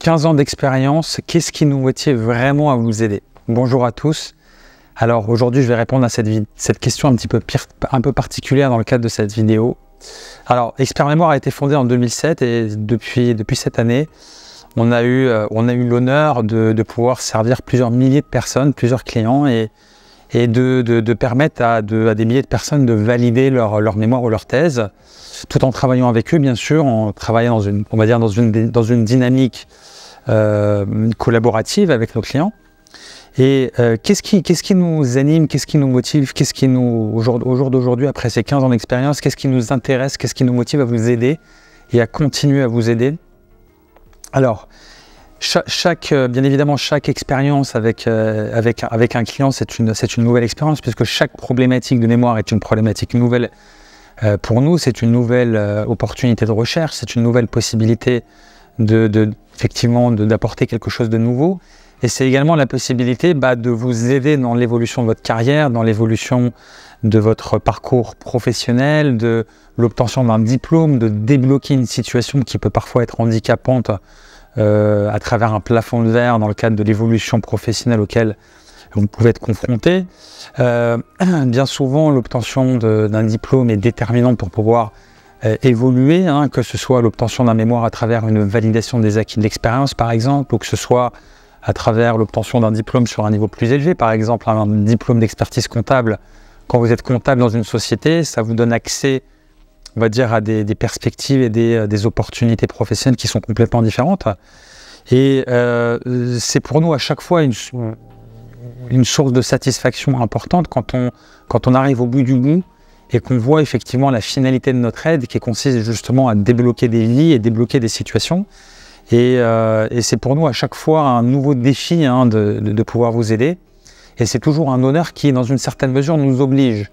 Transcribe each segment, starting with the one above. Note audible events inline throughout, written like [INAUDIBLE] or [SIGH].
15 ans d'expérience, qu'est-ce qui nous motive vraiment à vous aider Bonjour à tous. Alors aujourd'hui, je vais répondre à cette, question un petit peu, un peu particulière dans le cadre de cette vidéo. Alors, Expert Mémoire a été fondée en 2007 et depuis, depuis cette année, on a eu, euh, eu l'honneur de, pouvoir servir plusieurs milliers de personnes, plusieurs clients et, et de, permettre à, à, des milliers de personnes de valider leur, mémoire ou leur thèse, tout en travaillant avec eux, bien sûr, en travaillant une, on va dire, dans une, dans une dynamique euh, collaborative avec nos clients. Et euh, qu'est-ce qui, qu'est-ce qui, nous anime, qu'est-ce qui nous motive, qu'est-ce qui nous, au jour, d'aujourd'hui, après ces 15 ans d'expérience, qu'est-ce qui nous intéresse, qu'est-ce qui nous motive à vous aider et à continuer à vous aider Alors, chaque, euh, bien évidemment, chaque expérience avec, avec, avec, un client, c'est une, une, nouvelle expérience, puisque chaque problématique de mémoire est une problématique nouvelle pour nous, c'est une nouvelle opportunité de recherche, c'est une nouvelle possibilité de, effectivement d'apporter quelque chose de nouveau. Et c'est également la possibilité bah, de vous aider dans l'évolution de votre carrière, dans l'évolution de votre parcours professionnel, de l'obtention d'un diplôme, de débloquer une situation qui peut parfois être handicapante euh, à travers un plafond de verre dans le cadre de l'évolution professionnelle auquel vous pouvez être confronté. Euh, [CLEARS THROAT] bien souvent, l'obtention d'un diplôme est déterminante pour pouvoir euh, évoluer, hein, que ce soit l'obtention d'un mémoire à travers une validation des acquis de l'expérience par exemple, ou que ce soit à travers l'obtention d'un diplôme sur un niveau plus élevé, par exemple un diplôme d'expertise comptable. Quand vous êtes comptable dans une société, ça vous donne accès, on va dire, à des, perspectives et euh, des, opportunités professionnelles qui sont complètement différentes. Et euh, c'est pour nous à chaque fois une, une source de satisfaction importante quand on, quand on arrive au bout du bout et qu'on voit effectivement la finalité de notre aide qui consiste justement à débloquer des vies et débloquer des situations. Et, euh, c'est pour nous à chaque fois un nouveau défi hein, de, pouvoir vous aider. Et c'est toujours un honneur qui, dans une certaine mesure, nous oblige.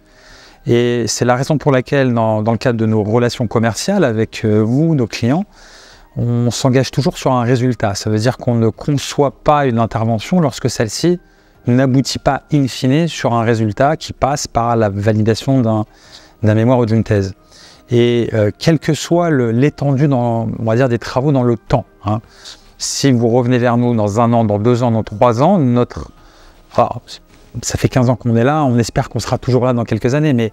Et c'est la raison pour laquelle, dans, dans, le cadre de nos relations commerciales avec euh, vous, nos clients, on s'engage toujours sur un résultat. Ça veut dire qu'on ne conçoit pas une intervention lorsque celle-ci n'aboutit pas in fine sur un résultat qui passe par la validation d'un mémoire ou d'une thèse. Et euh, quelle que soit l'étendue on va dire, des travaux dans le temps, hein, si vous revenez vers nous dans un an, dans deux ans, dans trois ans, notre... ça fait 15 ans qu'on est là, on espère qu'on sera toujours là dans quelques années, mais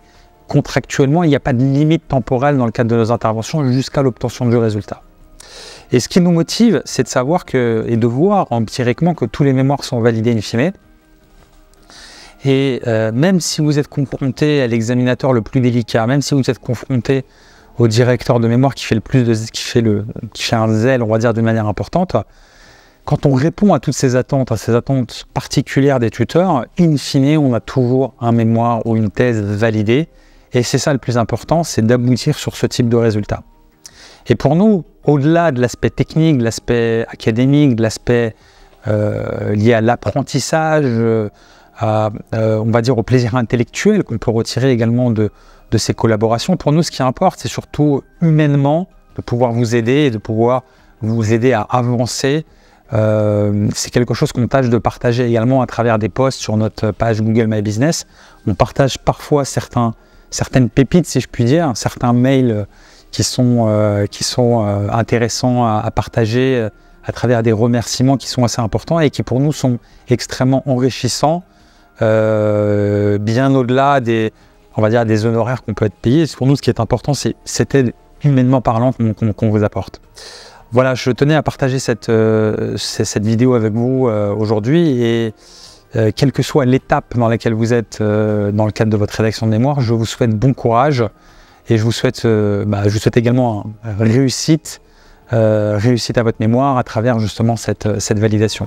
contractuellement, il n'y a pas de limite temporelle dans le cadre de nos interventions jusqu'à l'obtention du résultat. Et ce qui nous motive, c'est de savoir que, et de voir empiriquement que tous les mémoires sont validés in fine, et euh, même si vous êtes confronté à l'examinateur le plus délicat, même si vous êtes confronté au directeur de mémoire qui fait le plus de qui fait le qui un zèle, on va dire de manière importante, quand on répond à toutes ces attentes, à ces attentes particulières des tuteurs, in fine, on a toujours un mémoire ou une thèse validée. Et c'est ça le plus important, c'est d'aboutir sur ce type de résultat. Et pour nous, au-delà de l'aspect technique, de l'aspect académique, de l'aspect euh, lié à l'apprentissage, euh, euh, on va dire, au plaisir intellectuel qu'on peut retirer également de, de ces collaborations. Pour nous, ce qui importe, c'est surtout humainement de pouvoir vous aider et de pouvoir vous aider à avancer. Euh, c'est quelque chose qu'on tâche de partager également à travers des posts sur notre page Google My Business. On partage parfois certaines pépites, si je puis dire, certains mails euh, qui sont, qui sont intéressants à partager à travers des remerciements qui sont assez importants et qui pour nous sont extrêmement enrichissants euh, bien au-delà des, on va dire, des honoraires qu'on peut être payé. Pour nous, ce qui est important, c'est cette aide humainement parlant qu'on vous apporte. Voilà, je tenais à partager cette, euh, cette vidéo avec vous euh, aujourd'hui et quelle que soit l'étape dans laquelle vous êtes dans le cadre de votre rédaction de mémoire, je vous souhaite bon courage et je vous souhaite, bah, je vous souhaite également réussite, réussite à votre mémoire à travers justement cette, cette validation.